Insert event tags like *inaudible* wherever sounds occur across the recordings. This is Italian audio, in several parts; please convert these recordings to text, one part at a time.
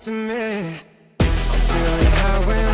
to me. I'm feeling how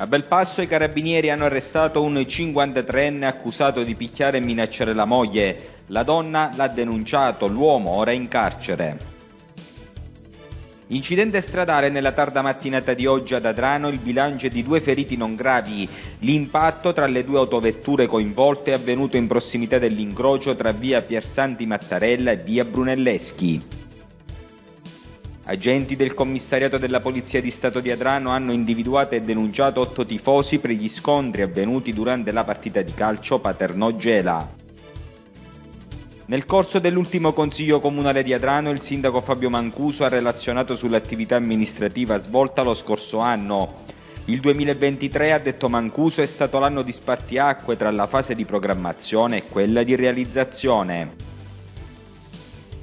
A bel passo i carabinieri hanno arrestato un 53enne accusato di picchiare e minacciare la moglie. La donna l'ha denunciato, l'uomo ora è in carcere. Incidente stradale nella tarda mattinata di oggi ad Adrano, il bilancio è di due feriti non gravi. L'impatto tra le due autovetture coinvolte è avvenuto in prossimità dell'incrocio tra via Piersanti Mattarella e via Brunelleschi. Agenti del commissariato della Polizia di Stato di Adrano hanno individuato e denunciato otto tifosi per gli scontri avvenuti durante la partita di calcio Paternò-Gela. Nel corso dell'ultimo Consiglio Comunale di Adrano il sindaco Fabio Mancuso ha relazionato sull'attività amministrativa svolta lo scorso anno. Il 2023, ha detto Mancuso, è stato l'anno di spartiacque tra la fase di programmazione e quella di realizzazione.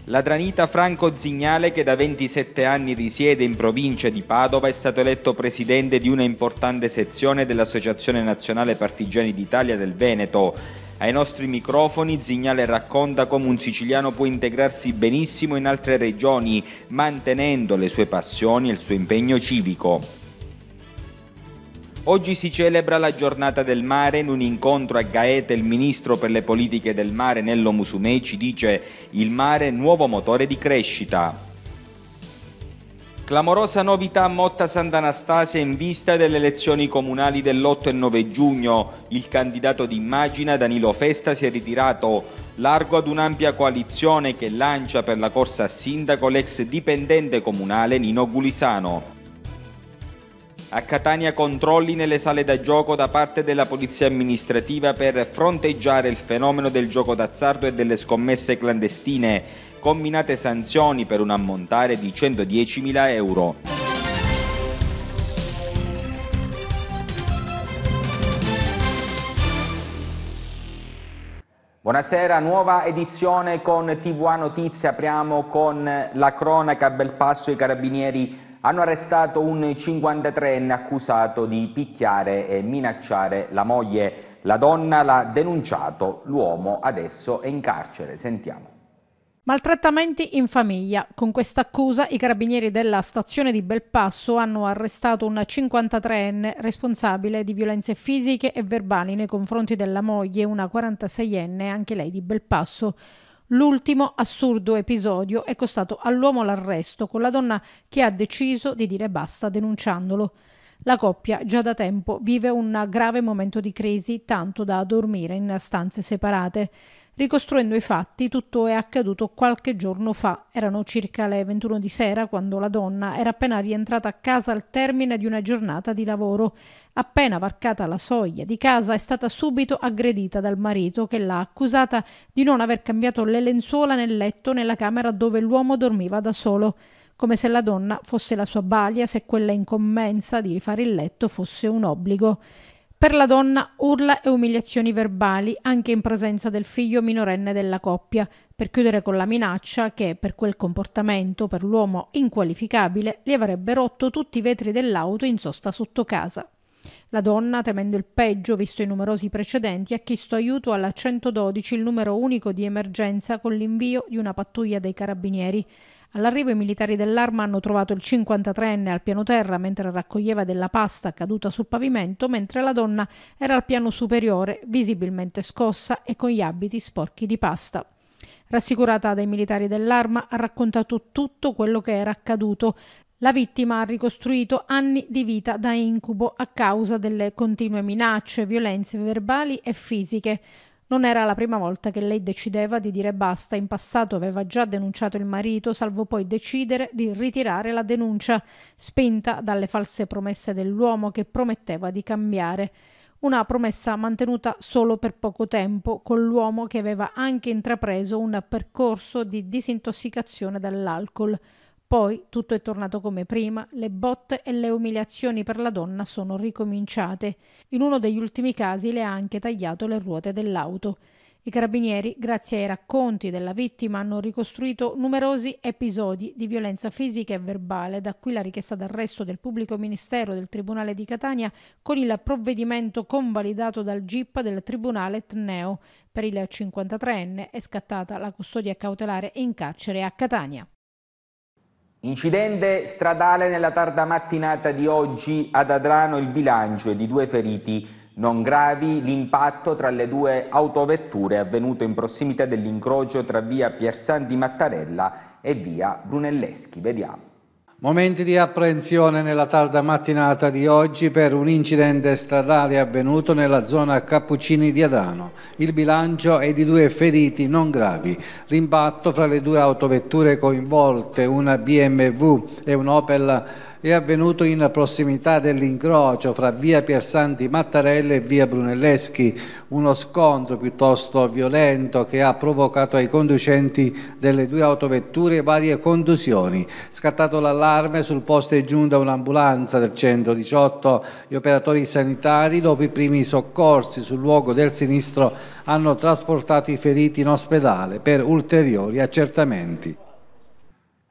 La dranita Franco Zignale, che da 27 anni risiede in provincia di Padova, è stato eletto presidente di una importante sezione dell'Associazione Nazionale Partigiani d'Italia del Veneto. Ai nostri microfoni Zignale racconta come un siciliano può integrarsi benissimo in altre regioni, mantenendo le sue passioni e il suo impegno civico. Oggi si celebra la giornata del mare, in un incontro a Gaeta il ministro per le politiche del mare Nello Musumei ci dice il mare nuovo motore di crescita. Clamorosa novità a Motta Sant'Anastasia in vista delle elezioni comunali dell'8 e 9 giugno. Il candidato d'immagine Danilo Festa si è ritirato largo ad un'ampia coalizione che lancia per la corsa a sindaco l'ex dipendente comunale Nino Gulisano. A Catania controlli nelle sale da gioco da parte della polizia amministrativa per fronteggiare il fenomeno del gioco d'azzardo e delle scommesse clandestine, combinate sanzioni per un ammontare di 110.000 euro. Buonasera, nuova edizione con TVA A Notizie. Apriamo con la cronaca bel passo I carabinieri hanno arrestato un 53enne accusato di picchiare e minacciare la moglie. La donna l'ha denunciato, l'uomo adesso è in carcere. Sentiamo. Maltrattamenti in famiglia. Con questa accusa i carabinieri della stazione di Belpasso hanno arrestato un 53enne responsabile di violenze fisiche e verbali nei confronti della moglie, una 46enne, anche lei di Belpasso. L'ultimo assurdo episodio è costato all'uomo l'arresto con la donna che ha deciso di dire basta denunciandolo. La coppia già da tempo vive un grave momento di crisi tanto da dormire in stanze separate. Ricostruendo i fatti, tutto è accaduto qualche giorno fa. Erano circa le 21 di sera quando la donna era appena rientrata a casa al termine di una giornata di lavoro. Appena varcata la soglia di casa è stata subito aggredita dal marito che l'ha accusata di non aver cambiato le lenzuola nel letto nella camera dove l'uomo dormiva da solo come se la donna fosse la sua balia, se quella incommensa di rifare il letto fosse un obbligo. Per la donna urla e umiliazioni verbali anche in presenza del figlio minorenne della coppia, per chiudere con la minaccia che per quel comportamento per l'uomo inqualificabile gli avrebbe rotto tutti i vetri dell'auto in sosta sotto casa. La donna, temendo il peggio, visto i numerosi precedenti, ha chiesto aiuto alla 112, il numero unico di emergenza, con l'invio di una pattuglia dei carabinieri. All'arrivo i militari dell'arma hanno trovato il 53enne al piano terra mentre raccoglieva della pasta caduta sul pavimento, mentre la donna era al piano superiore, visibilmente scossa e con gli abiti sporchi di pasta. Rassicurata dai militari dell'arma, ha raccontato tutto quello che era accaduto, la vittima ha ricostruito anni di vita da incubo a causa delle continue minacce, violenze verbali e fisiche. Non era la prima volta che lei decideva di dire basta, in passato aveva già denunciato il marito, salvo poi decidere di ritirare la denuncia, spinta dalle false promesse dell'uomo che prometteva di cambiare. Una promessa mantenuta solo per poco tempo, con l'uomo che aveva anche intrapreso un percorso di disintossicazione dall'alcol. Poi tutto è tornato come prima, le botte e le umiliazioni per la donna sono ricominciate. In uno degli ultimi casi le ha anche tagliato le ruote dell'auto. I carabinieri, grazie ai racconti della vittima, hanno ricostruito numerosi episodi di violenza fisica e verbale, da qui la richiesta d'arresto del pubblico ministero del Tribunale di Catania con il provvedimento convalidato dal GIP del Tribunale Tneo. Per il 53enne è scattata la custodia cautelare in carcere a Catania. Incidente stradale nella tarda mattinata di oggi ad Adrano il bilancio è di due feriti non gravi. L'impatto tra le due autovetture è avvenuto in prossimità dell'incrocio tra via Piersanti Mattarella e via Brunelleschi. Vediamo. Momenti di apprensione nella tarda mattinata di oggi per un incidente stradale avvenuto nella zona Cappuccini di Adano. Il bilancio è di due feriti non gravi. L'impatto fra le due autovetture coinvolte, una BMW e un Opel è avvenuto in prossimità dell'incrocio fra via Piersanti Mattarella e via Brunelleschi, uno scontro piuttosto violento che ha provocato ai conducenti delle due autovetture varie contusioni. Scattato l'allarme, sul posto è giunta un'ambulanza del 118, gli operatori sanitari dopo i primi soccorsi sul luogo del sinistro hanno trasportato i feriti in ospedale per ulteriori accertamenti.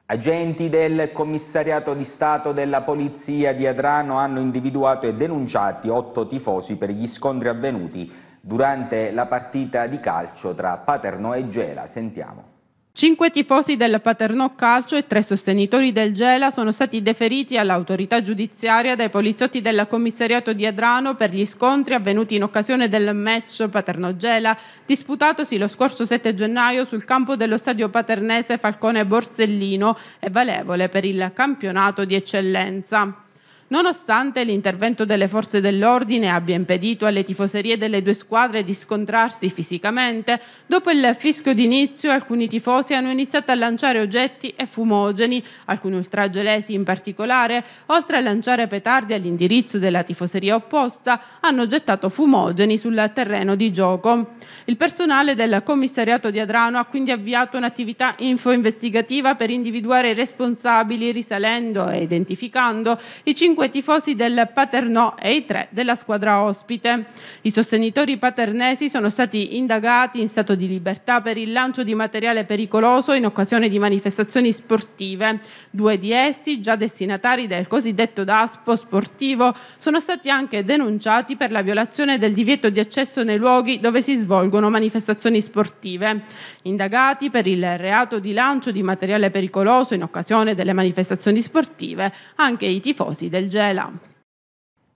Agenti del commissariato di Stato della Polizia di Adrano hanno individuato e denunciati otto tifosi per gli scontri avvenuti durante la partita di calcio tra Paterno e Gela. Sentiamo. Cinque tifosi del Paternò Calcio e tre sostenitori del Gela sono stati deferiti all'autorità giudiziaria dai poliziotti del commissariato di Adrano per gli scontri avvenuti in occasione del match Paternò-Gela disputatosi lo scorso 7 gennaio sul campo dello stadio paternese Falcone Borsellino e valevole per il campionato di eccellenza. Nonostante l'intervento delle forze dell'ordine abbia impedito alle tifoserie delle due squadre di scontrarsi fisicamente, dopo il fischio d'inizio alcuni tifosi hanno iniziato a lanciare oggetti e fumogeni, alcuni ultragelesi in particolare, oltre a lanciare petardi all'indirizzo della tifoseria opposta, hanno gettato fumogeni sul terreno di gioco. Il personale del commissariato di Adrano ha quindi avviato un'attività info-investigativa per individuare i responsabili risalendo e identificando i cinque 5 tifosi del Paternò e i tre della squadra ospite. I sostenitori paternesi sono stati indagati in stato di libertà per il lancio di materiale pericoloso in occasione di manifestazioni sportive. Due di essi, già destinatari del cosiddetto DASPO sportivo, sono stati anche denunciati per la violazione del divieto di accesso nei luoghi dove si svolgono manifestazioni sportive. Indagati per il reato di lancio di materiale pericoloso in occasione delle manifestazioni sportive anche i tifosi del del Gela.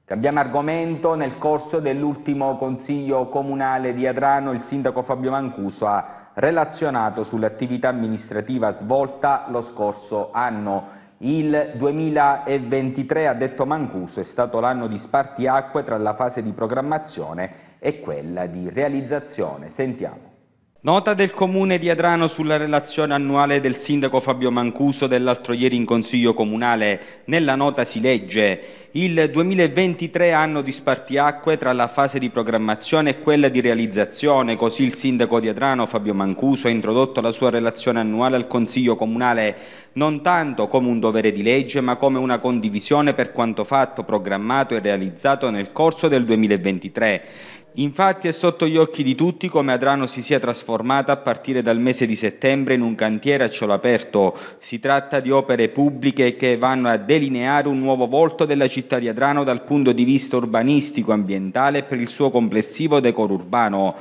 Cambiamo argomento, nel corso dell'ultimo Consiglio Comunale di Adrano il sindaco Fabio Mancuso ha relazionato sull'attività amministrativa svolta lo scorso anno. Il 2023, ha detto Mancuso, è stato l'anno di spartiacque tra la fase di programmazione e quella di realizzazione. Sentiamo. Nota del comune di Adrano sulla relazione annuale del sindaco Fabio Mancuso dell'altro ieri in consiglio comunale. Nella nota si legge il 2023 anno di spartiacque tra la fase di programmazione e quella di realizzazione, così il sindaco di Adrano Fabio Mancuso ha introdotto la sua relazione annuale al consiglio comunale non tanto come un dovere di legge ma come una condivisione per quanto fatto, programmato e realizzato nel corso del 2023. Infatti è sotto gli occhi di tutti come Adrano si sia trasformata a partire dal mese di settembre in un cantiere a cielo aperto. Si tratta di opere pubbliche che vanno a delineare un nuovo volto della città di Adrano dal punto di vista urbanistico, ambientale e per il suo complessivo decoro urbano.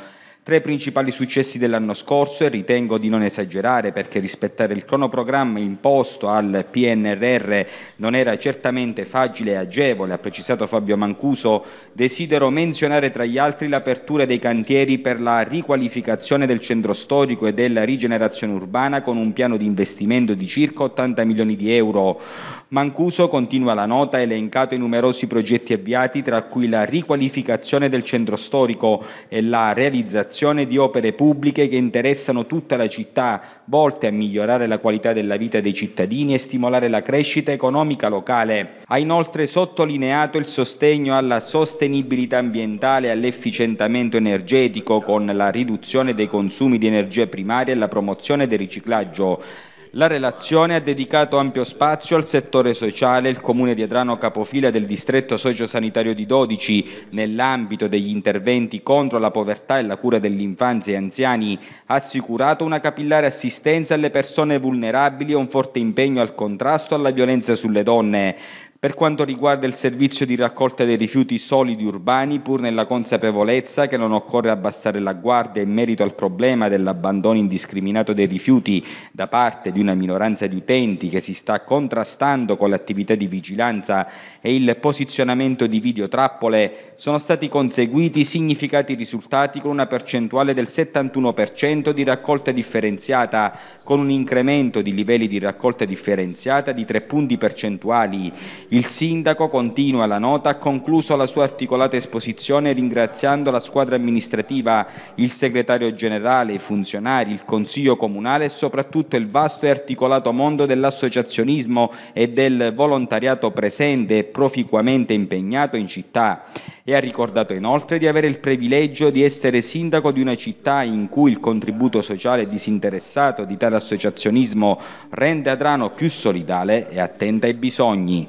Tra i principali successi dell'anno scorso, e ritengo di non esagerare perché rispettare il cronoprogramma imposto al PNRR non era certamente facile e agevole, ha precisato Fabio Mancuso, desidero menzionare tra gli altri l'apertura dei cantieri per la riqualificazione del centro storico e della rigenerazione urbana con un piano di investimento di circa 80 milioni di euro. Mancuso continua la nota, ha elencato i numerosi progetti avviati, tra cui la riqualificazione del centro storico e la realizzazione di opere pubbliche che interessano tutta la città, volte a migliorare la qualità della vita dei cittadini e stimolare la crescita economica locale. Ha inoltre sottolineato il sostegno alla sostenibilità ambientale e all'efficientamento energetico con la riduzione dei consumi di energia primaria e la promozione del riciclaggio. La relazione ha dedicato ampio spazio al settore sociale, il comune di Adrano capofila del distretto sociosanitario di 12 nell'ambito degli interventi contro la povertà e la cura dell'infanzia e anziani ha assicurato una capillare assistenza alle persone vulnerabili e un forte impegno al contrasto alla violenza sulle donne. Per quanto riguarda il servizio di raccolta dei rifiuti solidi urbani, pur nella consapevolezza che non occorre abbassare la guardia in merito al problema dell'abbandono indiscriminato dei rifiuti da parte di una minoranza di utenti che si sta contrastando con l'attività di vigilanza e il posizionamento di videotrappole, sono stati conseguiti significati risultati con una percentuale del 71% di raccolta differenziata, con un incremento di livelli di raccolta differenziata di 3 punti percentuali il sindaco, continua la nota, ha concluso la sua articolata esposizione ringraziando la squadra amministrativa, il segretario generale, i funzionari, il consiglio comunale e soprattutto il vasto e articolato mondo dell'associazionismo e del volontariato presente e proficuamente impegnato in città e ha ricordato inoltre di avere il privilegio di essere sindaco di una città in cui il contributo sociale disinteressato di tale associazionismo rende Adrano più solidale e attenta ai bisogni.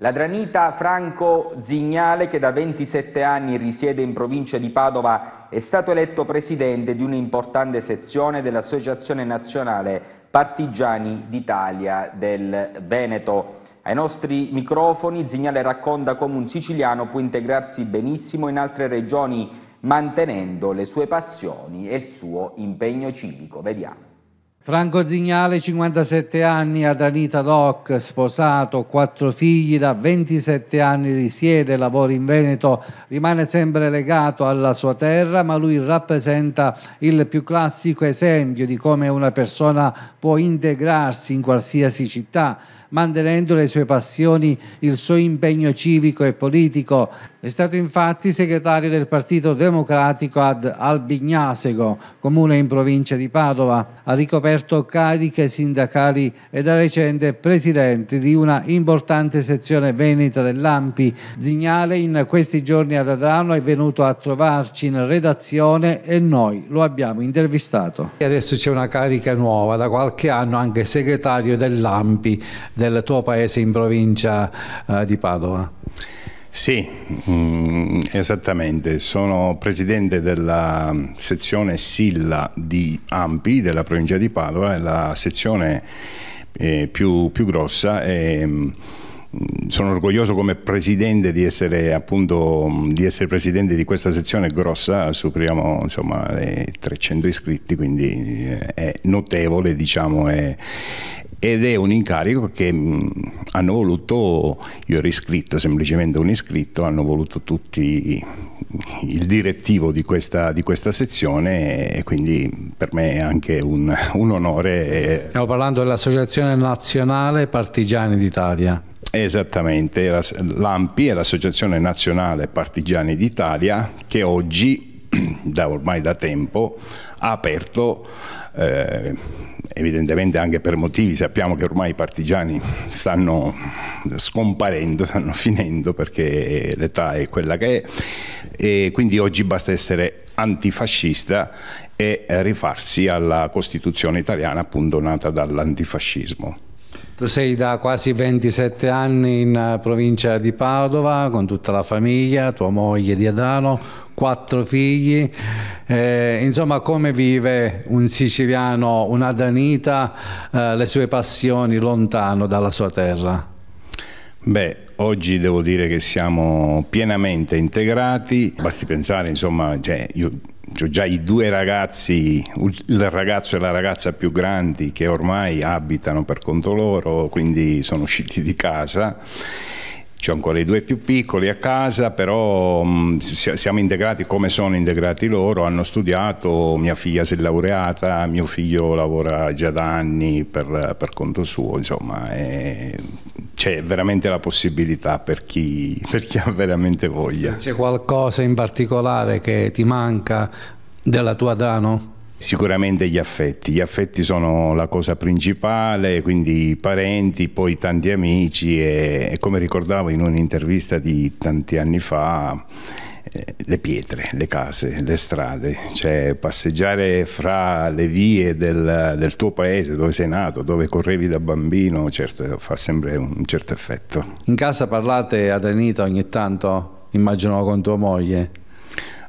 La granita Franco Zignale, che da 27 anni risiede in provincia di Padova, è stato eletto presidente di un'importante sezione dell'Associazione Nazionale Partigiani d'Italia del Veneto. Ai nostri microfoni Zignale racconta come un siciliano può integrarsi benissimo in altre regioni mantenendo le sue passioni e il suo impegno civico. Vediamo. Franco Zignale, 57 anni, ad Anita Doc, sposato, quattro figli, da 27 anni risiede, lavora in Veneto, rimane sempre legato alla sua terra, ma lui rappresenta il più classico esempio di come una persona può integrarsi in qualsiasi città mantenendo le sue passioni, il suo impegno civico e politico. È stato infatti segretario del Partito Democratico ad Albignasego, comune in provincia di Padova. Ha ricoperto cariche sindacali e da recente presidente di una importante sezione veneta dell'Ampi. Zignale in questi giorni ad Adrano è venuto a trovarci in redazione e noi lo abbiamo intervistato. Adesso c'è una carica nuova, da qualche anno anche segretario dell'Ampi del tuo paese in provincia eh, di Padova. Sì, mm, esattamente, sono presidente della sezione Silla di Ampi della provincia di Padova, è la sezione eh, più, più, grossa e mm, sono orgoglioso come presidente di essere, appunto, mm, di essere presidente di questa sezione grossa, superiamo insomma, le eh, 300 iscritti, quindi eh, è notevole diciamo, è, ed è un incarico che hanno voluto, io ero iscritto, semplicemente un iscritto, hanno voluto tutti il direttivo di questa, di questa sezione e quindi per me è anche un, un onore. Stiamo parlando dell'Associazione Nazionale Partigiani d'Italia. Esattamente, l'AMPI è l'Associazione Nazionale Partigiani d'Italia che oggi, *clears throat* da ormai da tempo, ha aperto eh, evidentemente anche per motivi, sappiamo che ormai i partigiani stanno scomparendo, stanno finendo perché l'età è quella che è e quindi oggi basta essere antifascista e rifarsi alla Costituzione italiana appunto nata dall'antifascismo. Tu sei da quasi 27 anni in eh, provincia di Padova con tutta la famiglia, tua moglie di Adrano, quattro figli. Eh, insomma, come vive un siciliano, un danita, eh, le sue passioni lontano dalla sua terra? Beh, oggi devo dire che siamo pienamente integrati, basti pensare, insomma, cioè, io ho cioè, già i due ragazzi, il ragazzo e la ragazza più grandi che ormai abitano per conto loro, quindi sono usciti di casa ho ancora i due più piccoli a casa, però mh, mm, siamo integrati come sono integrati loro, hanno studiato, mia figlia si è laureata, mio figlio lavora già da anni per, per conto suo, insomma c'è veramente la possibilità per chi, *laughs* per chi ha veramente voglia. C'è qualcosa in particolare che ti manca della tua Drano? Sicuramente gli affetti, gli affetti sono la cosa principale, quindi i parenti, poi tanti amici e, e come ricordavo in un'intervista di tanti anni fa, eh, le pietre, le case, le strade, cioè passeggiare fra le vie del, del tuo paese dove sei nato, dove correvi da bambino, certo, fa sempre un certo effetto. In casa parlate ad Anita ogni tanto, immagino con tua moglie?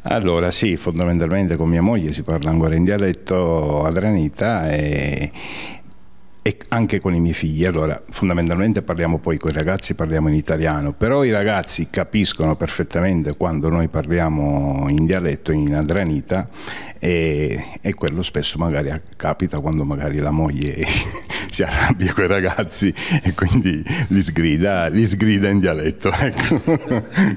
Allora sì, fondamentalmente con mia moglie si parla ancora in dialetto adranita e, e anche con i miei figli. Allora, fondamentalmente parliamo poi con i ragazzi, parliamo in italiano, però i ragazzi capiscono perfettamente quando noi parliamo in dialetto, in adranita, e, e quello spesso magari capita quando magari la moglie *laughs* si arrabbia con i ragazzi e quindi li sgrida, li sgrida in dialetto. Ecco.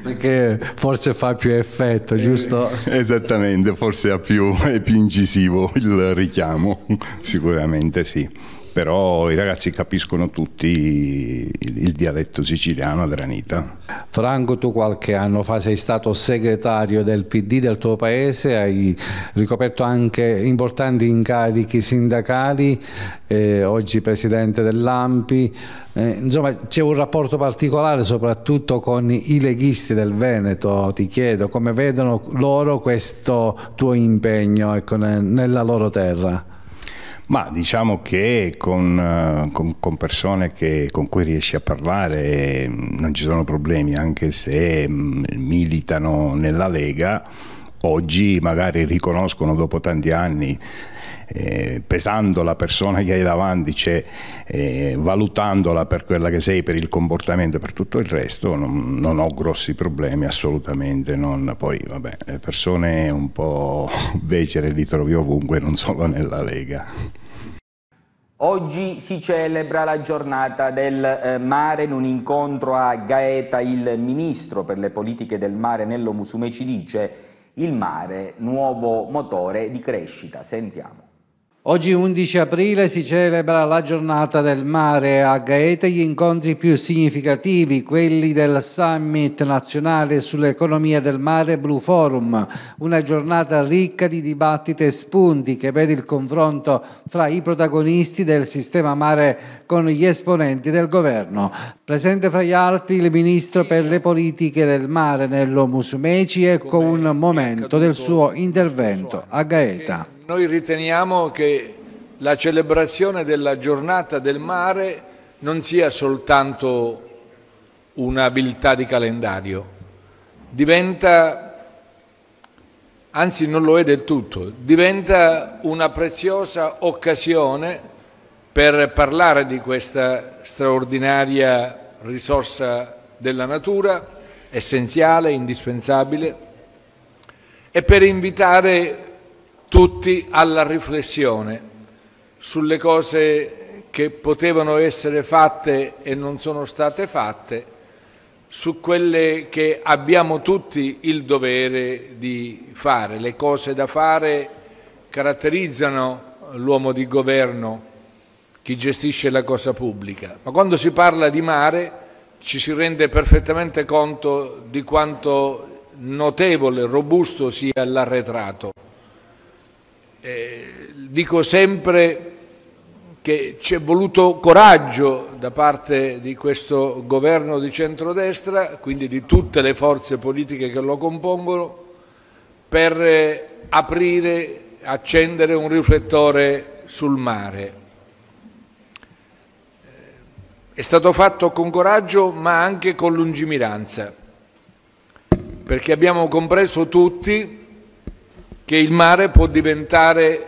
Perché forse fa più effetto, eh, giusto? Eh, esattamente, forse più, è più incisivo il richiamo, sicuramente sì però i ragazzi capiscono tutti il dialetto siciliano dell'Anita. Franco, tu qualche anno fa sei stato segretario del PD del tuo paese, hai ricoperto anche importanti incarichi sindacali, eh, oggi presidente dell'AMPI, eh, insomma c'è un rapporto particolare soprattutto con i leghisti del Veneto, ti chiedo come vedono loro questo tuo impegno ecco, nella loro terra. Ma diciamo che con, eh, con, con persone che, con cui riesci a parlare mm, non ci sono problemi, anche se mm, militano nella Lega oggi magari riconoscono dopo tanti anni, eh, pesando la persona che hai davanti, cioè, eh, valutandola per quella che sei, per il comportamento e per tutto il resto, non, non, ho grossi problemi assolutamente. Non, poi, vabbè, le persone un po' *laughs* becere li trovi ovunque, non solo nella Lega. Oggi si celebra la giornata del eh, mare in un incontro a Gaeta, il ministro per le politiche del mare Nello Musume ci dice il mare, nuovo motore di crescita. Sentiamo. Oggi 11 aprile si celebra la giornata del mare a Gaeta, gli incontri più significativi, quelli del Summit nazionale sull'economia del mare Blue Forum, una giornata ricca di dibattiti e spunti che vede il confronto fra i protagonisti del sistema mare con gli esponenti del governo. Presente fra gli altri il ministro per le politiche del mare Nello Musumeci ecco un momento del suo intervento a Gaeta. Noi riteniamo che la celebrazione della giornata del mare non sia soltanto un'abilità di calendario, diventa, anzi non lo è del tutto, diventa una preziosa occasione per parlare di questa straordinaria risorsa della natura, essenziale, indispensabile, e per invitare tutti alla riflessione sulle cose che potevano essere fatte e non sono state fatte, su quelle che abbiamo tutti il dovere di fare. Le cose da fare caratterizzano l'uomo di governo, chi gestisce la cosa pubblica. Ma quando si parla di mare ci si rende perfettamente conto di quanto notevole, e robusto sia l'arretrato. Eh, dico sempre che c'è voluto coraggio da parte di questo governo di centrodestra, quindi di tutte le forze politiche che lo compongono, per eh, aprire, accendere un riflettore sul mare. Eh, è stato fatto con coraggio ma anche con lungimiranza, perché abbiamo compreso tutti che il mare può diventare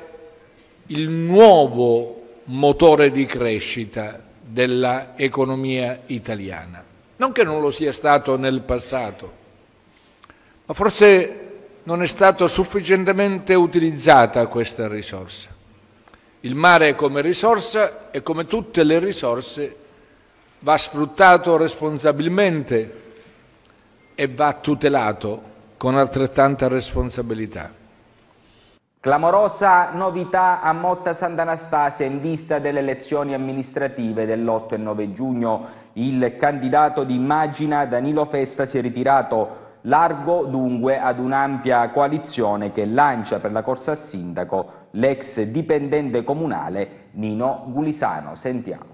il nuovo motore di crescita dell'economia italiana. Non che non lo sia stato nel passato, ma forse non è stata sufficientemente utilizzata questa risorsa. Il mare come risorsa e come tutte le risorse va sfruttato responsabilmente e va tutelato con altrettanta responsabilità. Clamorosa novità a Motta Sant'Anastasia in vista delle elezioni amministrative dell'8 e 9 giugno. Il candidato di Immagina Danilo Festa si è ritirato largo dunque ad un'ampia coalizione che lancia per la corsa a sindaco l'ex dipendente comunale Nino Gulisano. Sentiamo.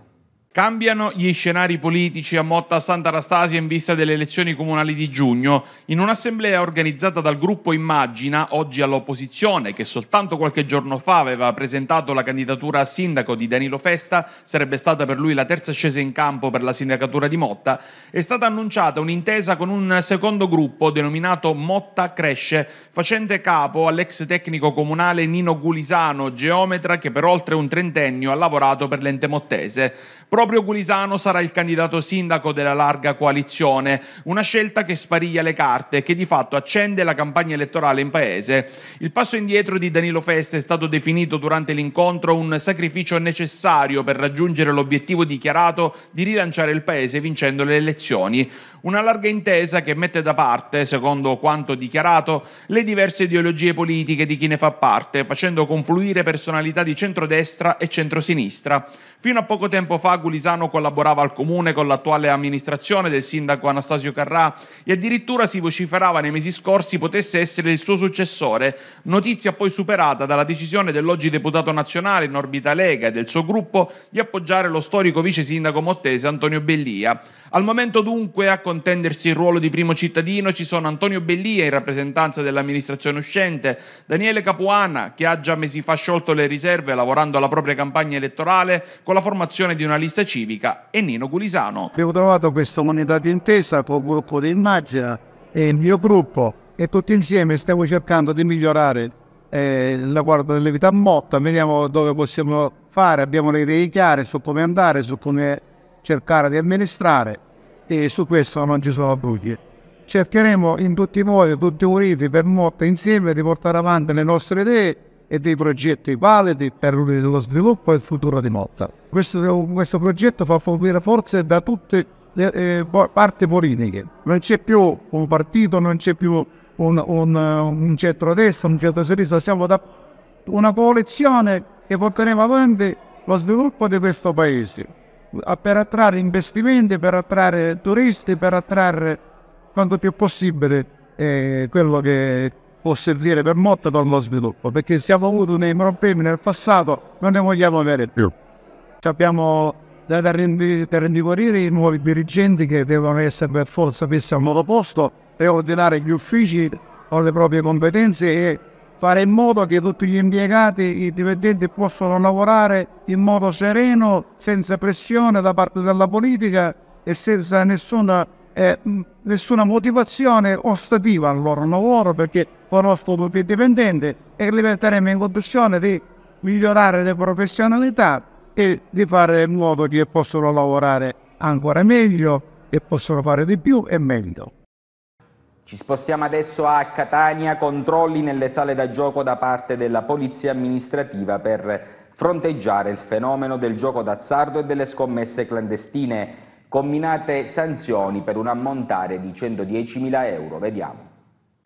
Cambiano gli scenari politici a Motta Santa Sant'Anastasia in vista delle elezioni comunali di giugno. In un'assemblea organizzata dal gruppo Immagina, oggi all'opposizione, che soltanto qualche giorno fa aveva presentato la candidatura a sindaco di Danilo Festa, sarebbe stata per lui la terza scesa in campo per la sindacatura di Motta, è stata annunciata un'intesa con un secondo gruppo denominato Motta Cresce, facente capo all'ex tecnico comunale Nino Gulisano, geometra che per oltre un trentennio ha lavorato per l'ente mottese proprio Gulisano sarà il candidato sindaco della larga coalizione, una scelta che spariglia le carte e che di fatto accende la campagna elettorale in paese. Il passo indietro di Danilo Festa è stato definito durante l'incontro un sacrificio necessario per raggiungere l'obiettivo dichiarato di rilanciare il paese vincendo le elezioni, una larga intesa che mette da parte, secondo quanto dichiarato, le diverse ideologie politiche di chi ne fa parte, facendo confluire personalità di centrodestra e centrosinistra. Fino a poco tempo fa Pulisano collaborava al comune con l'attuale amministrazione del sindaco Anastasio Carrà e addirittura si vociferava nei mesi scorsi potesse essere il suo successore, notizia poi superata dalla decisione dell'oggi deputato nazionale in orbita Lega e del suo gruppo di appoggiare lo storico vice sindaco mottese Antonio Bellia. Al momento dunque a contendersi il ruolo di primo cittadino ci sono Antonio Bellia in rappresentanza dell'amministrazione uscente, Daniele Capuana che ha già mesi fa sciolto le riserve lavorando alla propria campagna elettorale con la formazione di una lista Giustizia Civica e Nino Gulisano. Abbiamo trovato questa comunità di intesa con il gruppo di Immagina e il mio gruppo e tutti insieme stiamo cercando di migliorare eh, la guardia delle vita motta, vediamo dove possiamo fare, abbiamo le idee chiare su come andare, su come cercare di amministrare e su questo non ci sono buchi. Cercheremo in tutti i modi, tutti uniti per Motta insieme di portare avanti le nostre idee e dei progetti validi per lo sviluppo e il futuro di Mozart. Questo, questo progetto fa fornire forze da tutte le eh, parti politiche. Non c'è più un partito, non c'è più un, un, un centro-destra, un centro-sinistra, siamo da una coalizione che porteremo avanti lo sviluppo di questo paese per attrarre investimenti, per attrarre turisti, per attrarre quanto più possibile eh, quello che può servire per molto per lo sviluppo, perché siamo avuti dei problemi nel passato, non ne vogliamo avere più. Abbiamo da, rendicorire i nuovi dirigenti che devono essere per forza messi al loro posto, e ordinare gli uffici con le proprie competenze e fare in modo che tutti gli impiegati, i dipendenti possano lavorare in modo sereno, senza pressione da parte della politica e senza nessuna eh, mm, nessuna motivazione ostativa al loro lavoro perché loro sono più dipendenti e li metteremo in condizione di migliorare le professionalità e di fare in modo che possano lavorare ancora meglio e possano fare di più e meglio. Ci spostiamo adesso a Catania, controlli nelle sale da gioco da parte della Polizia Amministrativa per fronteggiare il fenomeno del gioco d'azzardo e delle scommesse clandestine comminate sanzioni per un ammontare di 110.000 euro. Vediamo.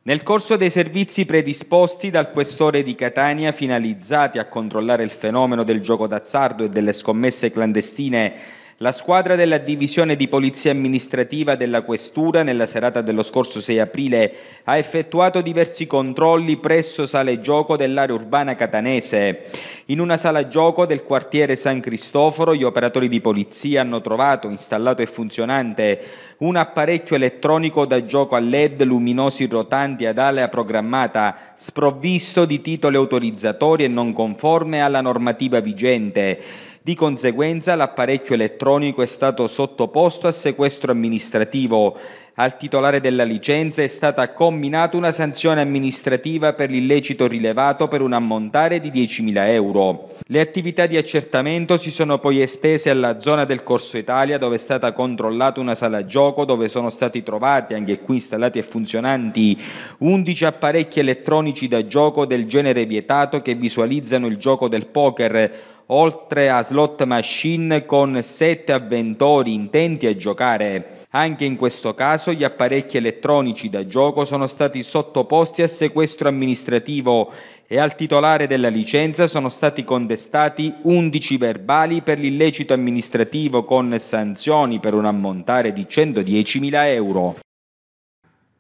Nel corso dei servizi predisposti dal questore di Catania finalizzati a controllare il fenomeno del gioco d'azzardo e delle scommesse clandestine la squadra della divisione di polizia amministrativa della Questura nella serata dello scorso 6 aprile ha effettuato diversi controlli presso sale gioco dell'area urbana catanese. In una sala gioco del quartiere San Cristoforo gli operatori di polizia hanno trovato, installato e funzionante, un apparecchio elettronico da gioco a led luminosi rotanti ad alea programmata, sprovvisto di titoli autorizzatori e non conforme alla normativa vigente di conseguenza l'apparecchio elettronico è stato sottoposto a sequestro amministrativo. Al titolare della licenza è stata comminata una sanzione amministrativa per l'illecito rilevato per un ammontare di 10.000 euro. Le attività di accertamento si sono poi estese alla zona del Corso Italia dove è stata controllata una sala gioco dove sono stati trovati, anche qui installati e funzionanti, 11 apparecchi elettronici da gioco del genere vietato che visualizzano il gioco del poker oltre a slot machine con 7 avventori intenti a giocare. Anche in questo caso gli apparecchi elettronici da gioco sono stati sottoposti a sequestro amministrativo e al titolare della licenza sono stati contestati 11 verbali per l'illecito amministrativo con sanzioni per un ammontare di 110.000 euro.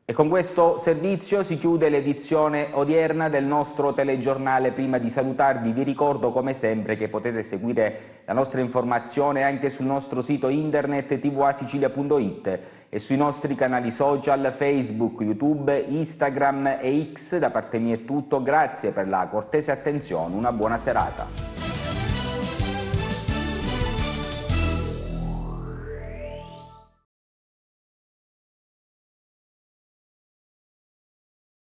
E con questo servizio si chiude l'edizione odierna del nostro telegiornale. Prima di salutarvi vi ricordo come sempre che potete seguire la nostra informazione anche sul nostro sito internet tvasicilia.it e sui nostri canali social Facebook, YouTube, Instagram e X. Da parte mia è tutto, grazie per la cortese attenzione, una buona serata.